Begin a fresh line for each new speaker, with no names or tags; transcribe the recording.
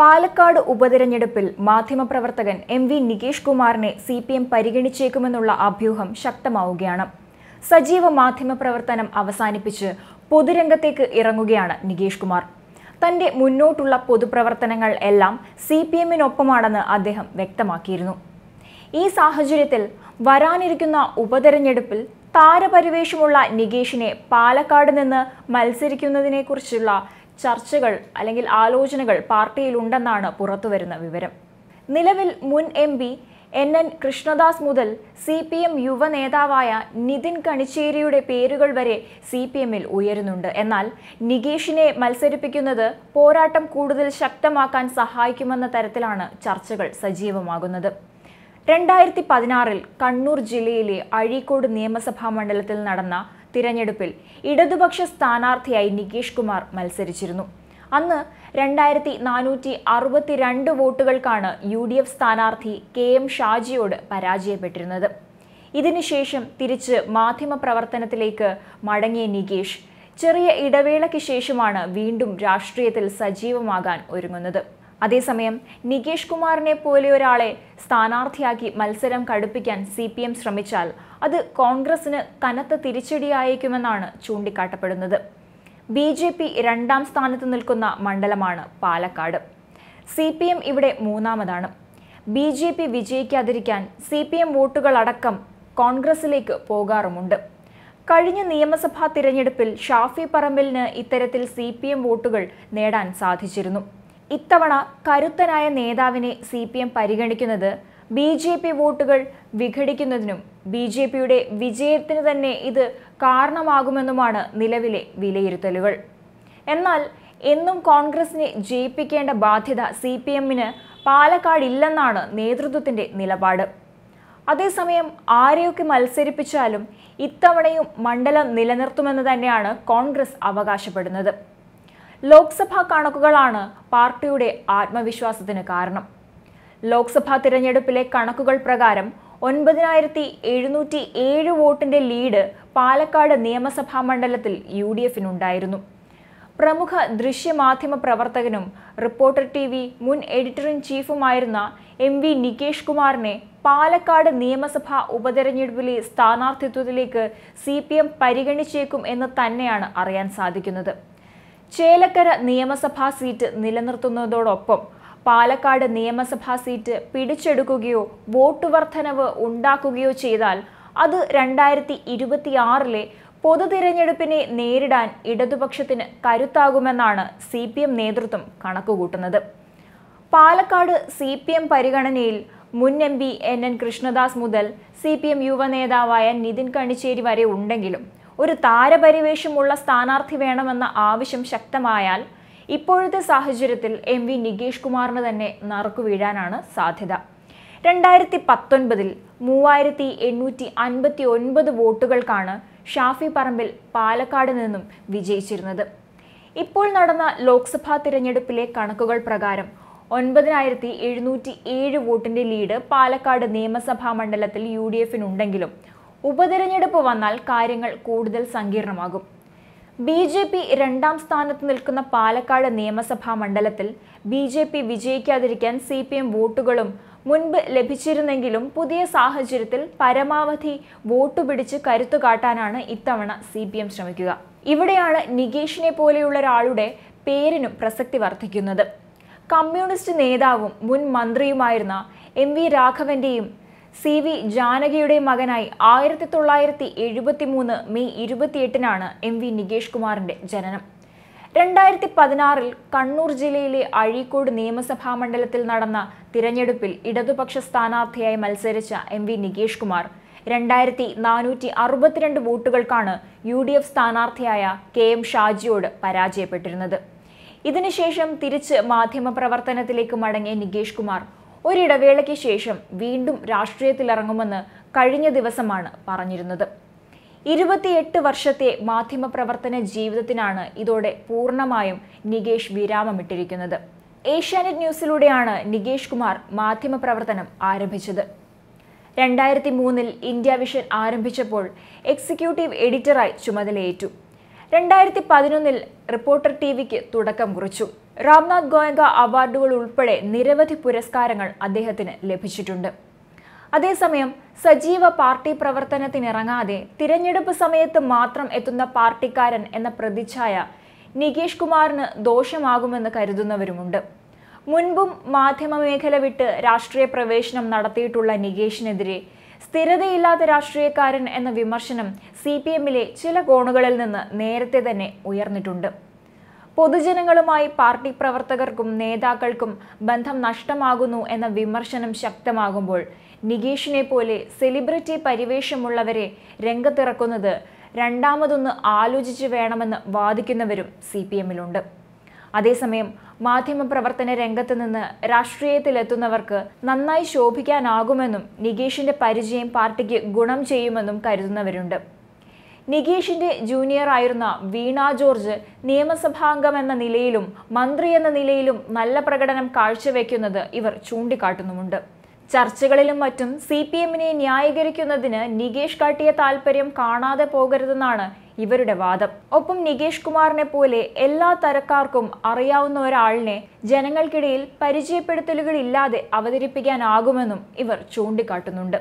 പാലക്കാട് ഉപതെരഞ്ഞെടുപ്പിൽ മാധ്യമപ്രവർത്തകൻ M V Nikesh കുമാറിനെ സി പി എം പരിഗണിച്ചേക്കുമെന്നുള്ള അഭ്യൂഹം ശക്തമാവുകയാണ് സജീവ മാധ്യമപ്രവർത്തനം അവസാനിപ്പിച്ച് പൊതുരംഗത്തേക്ക് ഇറങ്ങുകയാണ് നികേഷ് കുമാർ തന്റെ മുന്നോട്ടുള്ള പൊതുപ്രവർത്തനങ്ങൾ എല്ലാം സി പി എമ്മിനൊപ്പമാണെന്ന് അദ്ദേഹം വ്യക്തമാക്കിയിരുന്നു ഈ സാഹചര്യത്തിൽ വരാനിരിക്കുന്ന ഉപതെരഞ്ഞെടുപ്പിൽ താരപരിവേഷമുള്ള നികേഷിനെ പാലക്കാട് നിന്ന് മത്സരിക്കുന്നതിനെക്കുറിച്ചുള്ള ചർച്ചകൾ അല്ലെങ്കിൽ ആലോചനകൾ പാർട്ടിയിലുണ്ടെന്നാണ് പുറത്തുവരുന്ന വിവരം നിലവിൽ മുൻ M P N N Krishnadas മുതൽ സി പി എം യുവ നേതാവായ നിതിൻ കണിച്ചേരിയുടെ പേരുകൾ വരെ സി പി എമ്മിൽ ഉയരുന്നുണ്ട് എന്നാൽ നികേഷിനെ മത്സരിപ്പിക്കുന്നത് പോരാട്ടം കൂടുതൽ ശക്തമാക്കാൻ സഹായിക്കുമെന്ന തരത്തിലാണ് ചർച്ചകൾ സജീവമാകുന്നത് രണ്ടായിരത്തി പതിനാറിൽ കണ്ണൂർ ജില്ലയിലെ അഴീക്കോട് നിയമസഭാ മണ്ഡലത്തിൽ നടന്ന തിരഞ്ഞെടുപ്പിൽ ഇടതുപക്ഷ സ്ഥാനാർത്ഥിയായി നികേഷ് കുമാർ മത്സരിച്ചിരുന്നു അന്ന് രണ്ടായിരത്തി നാനൂറ്റി അറുപത്തിരണ്ട് വോട്ടുകൾക്കാണ് യു ഡി എഫ് സ്ഥാനാർത്ഥി കെ എം ഷാജിയോട് പരാജയപ്പെട്ടിരുന്നത് ഇതിനുശേഷം തിരിച്ച് മാധ്യമപ്രവർത്തനത്തിലേക്ക് മടങ്ങിയ നികേഷ് ചെറിയ ഇടവേളയ്ക്ക് ശേഷമാണ് വീണ്ടും രാഷ്ട്രീയത്തിൽ സജീവമാകാൻ ഒരുങ്ങുന്നത് അതേസമയം നികേഷ് കുമാറിനെ പോലെ ഒരാളെ സ്ഥാനാർത്ഥിയാക്കി മത്സരം കടുപ്പിക്കാൻ സി പി എം ശ്രമിച്ചാൽ അത് കോൺഗ്രസിന് കനത്ത തിരിച്ചടിയായേക്കുമെന്നാണ് ചൂണ്ടിക്കാട്ടപ്പെടുന്നത് ബി ജെ പി രണ്ടാം സ്ഥാനത്ത് നിൽക്കുന്ന മണ്ഡലമാണ് പാലക്കാട് സി പി എം ഇവിടെ മൂന്നാമതാണ് ബി ജെ പി വിജയിക്കാതിരിക്കാൻ സി പി എം വോട്ടുകളടക്കം കോൺഗ്രസിലേക്ക് പോകാറുമുണ്ട് കഴിഞ്ഞ നിയമസഭാ തിരഞ്ഞെടുപ്പിൽ ഷാഫി പറമ്പിലിന് ഇത്തരത്തിൽ സി പി എം വോട്ടുകൾ നേടാൻ സാധിച്ചിരുന്നു ഇത്തവണ കരുത്തനായ നേതാവിനെ സി പി എം പരിഗണിക്കുന്നത് ബി ജെ പി വോട്ടുകൾ വിഘടിക്കുന്നതിനും ബി ജെ പിയുടെ വിജയത്തിന് തന്നെ ഇത് കാരണമാകുമെന്നുമാണ് നിലവിലെ വിലയിരുത്തലുകൾ എന്നാൽ എന്നും കോൺഗ്രസിനെ ജയിപ്പിക്കേണ്ട ബാധ്യത സി പി എമ്മിന് പാലക്കാടില്ലെന്നാണ് നേതൃത്വത്തിന്റെ നിലപാട് അതേസമയം ആരെയൊക്കെ മത്സരിപ്പിച്ചാലും ഇത്തവണയും മണ്ഡലം നിലനിർത്തുമെന്ന് തന്നെയാണ് കോൺഗ്രസ് അവകാശപ്പെടുന്നത് ലോക്സഭാ കണക്കുകളാണ് പാർട്ടിയുടെ ആത്മവിശ്വാസത്തിന് കാരണം ലോക്സഭാ തിരഞ്ഞെടുപ്പിലെ കണക്കുകൾ പ്രകാരം ഒൻപതിനായിരത്തി എഴുന്നൂറ്റി ഏഴ് വോട്ടിന്റെ ലീഡ് പാലക്കാട് നിയമസഭാ മണ്ഡലത്തിൽ യു ഡി എഫിനുണ്ടായിരുന്നു പ്രമുഖ ദൃശ്യമാധ്യമ പ്രവർത്തകനും റിപ്പോർട്ടർ ടി വി മുൻ എഡിറ്റർ ഇൻ ചീഫുമായിരുന്ന എം വി നികേഷ് കുമാറിനെ പാലക്കാട് നിയമസഭാ ഉപതെരഞ്ഞെടുപ്പിലെ സ്ഥാനാർത്ഥിത്വത്തിലേക്ക് സി പി എം പരിഗണിച്ചേക്കും എന്ന് തന്നെയാണ് അറിയാൻ സാധിക്കുന്നത് ചേലക്കര നിയമസഭാ സീറ്റ് നിലനിർത്തുന്നതോടൊപ്പം പാലക്കാട് നിയമസഭാ സീറ്റ് പിടിച്ചെടുക്കുകയോ വോട്ട് വർധനവ് ഉണ്ടാക്കുകയോ ചെയ്താൽ അത് രണ്ടായിരത്തി ഇരുപത്തിയാറിലെ പൊതു തിരഞ്ഞെടുപ്പിനെ നേരിടാൻ ഇടതുപക്ഷത്തിന് കരുത്താകുമെന്നാണ് സി പി എം നേതൃത്വം കണക്കുകൂട്ടുന്നത് പാലക്കാട് സി പി എം പരിഗണനയിൽ മുൻ M P N N Krishnadas മുതൽ സി പി എം യുവ നേതാവായ നിതിൻ കണിച്ചേരി വരെ ഉണ്ടെങ്കിലും ഒരു താരപരിവേഷമുള്ള സ്ഥാനാർത്ഥി വേണമെന്ന ആവശ്യം ശക്തമായാൽ ഇപ്പോഴത്തെ സാഹചര്യത്തിൽ എം വി നികേഷ് കുമാറിന് തന്നെ നറുക്കു വീഴാനാണ് സാധ്യത രണ്ടായിരത്തി പത്തൊൻപതിൽ മൂവായിരത്തി എണ്ണൂറ്റി അൻപത്തി ഒൻപത് വോട്ടുകൾക്കാണ് ഷാഫി പറമ്പിൽ പാലക്കാട് നിന്നും വിജയിച്ചിരുന്നത് ഇപ്പോൾ നടന്ന ലോക്സഭാ തിരഞ്ഞെടുപ്പിലെ കണക്കുകൾ പ്രകാരം ഒൻപതിനായിരത്തി എഴുന്നൂറ്റി ഏഴ് വോട്ടിന്റെ ലീഡ് പാലക്കാട് നിയമസഭാ മണ്ഡലത്തിൽ യു ഡി എഫിനുണ്ടെങ്കിലും ഉപതെരഞ്ഞെടുപ്പ് വന്നാൽ കാര്യങ്ങൾ കൂടുതൽ സങ്കീർണമാകും ബി ജെ പി രണ്ടാം സ്ഥാനത്ത് നിൽക്കുന്ന പാലക്കാട് നിയമസഭാ മണ്ഡലത്തിൽ ബി ജെ പി വിജയിക്കാതിരിക്കാൻ സി പി എം വോട്ടുകളും മുൻപ് ലഭിച്ചിരുന്നെങ്കിലും പുതിയ സാഹചര്യത്തിൽ പരമാവധി വോട്ട് പിടിച്ച് കരുത്തു കാട്ടാനാണ് ഇത്തവണ സി പി എം ശ്രമിക്കുക ഇവിടെയാണ് നികേഷിനെ പോലെയുള്ള ഒരാളുടെ പേരിനും പ്രസക്തി വർദ്ധിക്കുന്നത് കമ്മ്യൂണിസ്റ്റ് നേതാവും മുൻ മന്ത്രിയുമായിരുന്ന എം വി രാഘവന്റെയും സി വി ജാനകിയുടെ മകനായി ആയിരത്തി തൊള്ളായിരത്തി എഴുപത്തി മൂന്ന് മെയ് ഇരുപത്തിയെട്ടിനാണ് എം വി നികേഷ് കുമാറിന്റെ ജനനം രണ്ടായിരത്തി പതിനാറിൽ കണ്ണൂർ ജില്ലയിലെ അഴീക്കോട് നിയമസഭാ മണ്ഡലത്തിൽ നടന്ന തിരഞ്ഞെടുപ്പിൽ ഇടതുപക്ഷ സ്ഥാനാർത്ഥിയായി മത്സരിച്ച എം വി നികേഷ് കുമാർ രണ്ടായിരത്തി നാനൂറ്റി അറുപത്തിരണ്ട് വോട്ടുകൾക്കാണ് യു ഡി എഫ് സ്ഥാനാർത്ഥിയായ കെ എം ഷാജിയോട് പരാജയപ്പെട്ടിരുന്നത് ഇതിനുശേഷം തിരിച്ച് മാധ്യമപ്രവർത്തനത്തിലേക്ക് മടങ്ങിയ നികേഷ് കുമാർ ഒരിടവേളയ്ക്ക് ശേഷം വീണ്ടും രാഷ്ട്രീയത്തിലിറങ്ങുമെന്ന് കഴിഞ്ഞ ദിവസമാണ് പറഞ്ഞിരുന്നത് ഇരുപത്തിയെട്ട് വർഷത്തെ മാധ്യമപ്രവർത്തന ജീവിതത്തിനാണ് ഇതോടെ പൂർണ്ണമായും നികേഷ് വിരാമമിട്ടിരിക്കുന്നത് ഏഷ്യാനെറ്റ് ന്യൂസിലൂടെയാണ് നികേഷ് കുമാർ മാധ്യമപ്രവർത്തനം ആരംഭിച്ചത് രണ്ടായിരത്തി മൂന്നിൽ ഇന്ത്യ വിഷൻ ആരംഭിച്ചപ്പോൾ എക്സിക്യൂട്ടീവ് എഡിറ്ററായി ചുമതലയേറ്റു രണ്ടായിരത്തി പതിനൊന്നിൽ റിപ്പോർട്ടർ ടി വിക്ക് തുടക്കം കുറിച്ചു രാംനാഥ് ഗോയങ്ക അവാർഡുകൾ ഉൾപ്പെടെ നിരവധി പുരസ്കാരങ്ങൾ അദ്ദേഹത്തിന് ലഭിച്ചിട്ടുണ്ട് അതേസമയം സജീവ പാർട്ടി പ്രവർത്തനത്തിനിറങ്ങാതെ തിരഞ്ഞെടുപ്പ് സമയത്ത് മാത്രം എത്തുന്ന പാർട്ടിക്കാരൻ എന്ന പ്രതിച്ഛായ നികേഷ് കുമാറിന് ദോഷമാകുമെന്ന് കരുതുന്നവരുമുണ്ട് മുൻപും മാധ്യമമേഖല വിട്ട് രാഷ്ട്രീയ പ്രവേശനം നടത്തിയിട്ടുള്ള നികേഷിനെതിരെ സ്ഥിരതയില്ലാത്ത രാഷ്ട്രീയക്കാരൻ എന്ന വിമർശനം സി ചില കോണുകളിൽ നിന്ന് നേരത്തെ തന്നെ ഉയർന്നിട്ടുണ്ട് പൊതുജനങ്ങളുമായി പാർട്ടി പ്രവർത്തകർക്കും നേതാക്കൾക്കും ബന്ധം നഷ്ടമാകുന്നു എന്ന വിമർശനം ശക്തമാകുമ്പോൾ നികേഷിനെ പോലെ സെലിബ്രിറ്റി പരിവേഷമുള്ളവരെ രംഗത്തിറക്കുന്നത് രണ്ടാമതൊന്ന് ആലോചിച്ച് വേണമെന്ന് വാദിക്കുന്നവരും സി പി എമ്മിലുണ്ട് അതേസമയം മാധ്യമപ്രവർത്തന രംഗത്ത് നിന്ന് രാഷ്ട്രീയത്തിലെത്തുന്നവർക്ക് നന്നായി ശോഭിക്കാനാകുമെന്നും നികേഷിന്റെ പരിചയം പാർട്ടിക്ക് ഗുണം ചെയ്യുമെന്നും കരുതുന്നവരുണ്ട് ജൂനിയർ ജൂനിയറായിരുന്ന വീണ ജോർജ് നിയമസഭാംഗം എന്ന നിലയിലും മന്ത്രി എന്ന നിലയിലും നല്ല പ്രകടനം കാഴ്ചവെക്കുന്നത് ഇവർ ചൂണ്ടിക്കാട്ടുന്നുമുണ്ട് ചർച്ചകളിലും മറ്റും സി പി എമ്മിനെ ന്യായീകരിക്കുന്നതിന് നികേഷ് കാട്ടിയ താല്പര്യം കാണാതെ പോകരുതെന്നാണ് ഇവരുടെ വാദം ഒപ്പം നികേഷ് കുമാറിനെ പോലെ എല്ലാ തരക്കാർക്കും അറിയാവുന്ന ഒരാളിനെ ജനങ്ങൾക്കിടയിൽ പരിചയപ്പെടുത്തലുകളില്ലാതെ അവതരിപ്പിക്കാനാകുമെന്നും ഇവർ ചൂണ്ടിക്കാട്ടുന്നുണ്ട്